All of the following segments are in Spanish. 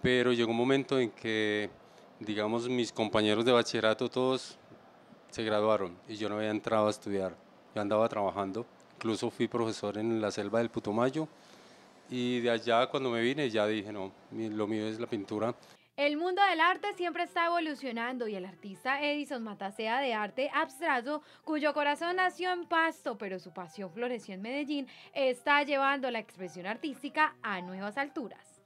pero llegó un momento en que, digamos, mis compañeros de bachillerato todos se graduaron y yo no había entrado a estudiar, yo andaba trabajando, incluso fui profesor en la selva del Putumayo y de allá cuando me vine ya dije, no, lo mío es la pintura. El mundo del arte siempre está evolucionando y el artista Edison Matasea de arte abstracto, cuyo corazón nació en Pasto, pero su pasión floreció en Medellín, está llevando la expresión artística a nuevas alturas.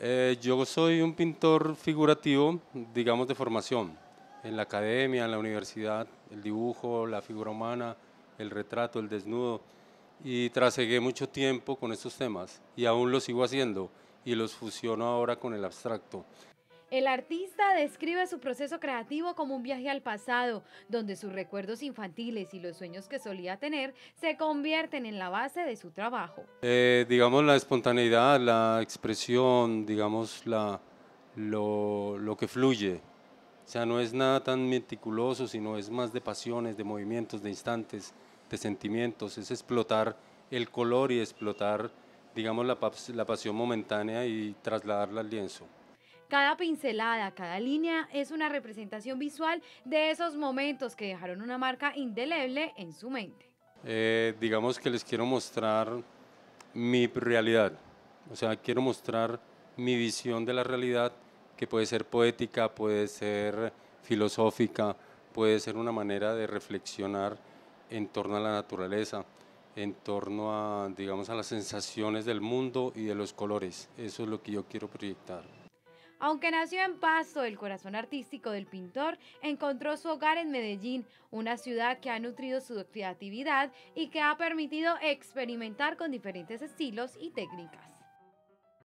Eh, yo soy un pintor figurativo, digamos, de formación. En la academia, en la universidad, el dibujo, la figura humana, el retrato, el desnudo. Y trasegué mucho tiempo con estos temas y aún los sigo haciendo y los fusiono ahora con el abstracto. El artista describe su proceso creativo como un viaje al pasado, donde sus recuerdos infantiles y los sueños que solía tener se convierten en la base de su trabajo. Eh, digamos la espontaneidad, la expresión, digamos la, lo, que fluye. O sea, no es nada tan meticuloso, sino es más de pasiones, de movimientos, de instantes, de sentimientos. Es explotar el color y explotar, digamos, la, la pasión momentánea y trasladarla al lienzo. Cada pincelada, cada línea es una representación visual de esos momentos que dejaron una marca indeleble en su mente. Eh, digamos que les quiero mostrar mi realidad, o sea, quiero mostrar mi visión de la realidad que puede ser poética, puede ser filosófica, puede ser una manera de reflexionar en torno a la naturaleza, en torno a, digamos, a las sensaciones del mundo y de los colores. Eso es lo que yo quiero proyectar. Aunque nació en paso, el corazón artístico del pintor encontró su hogar en Medellín, una ciudad que ha nutrido su creatividad y que ha permitido experimentar con diferentes estilos y técnicas.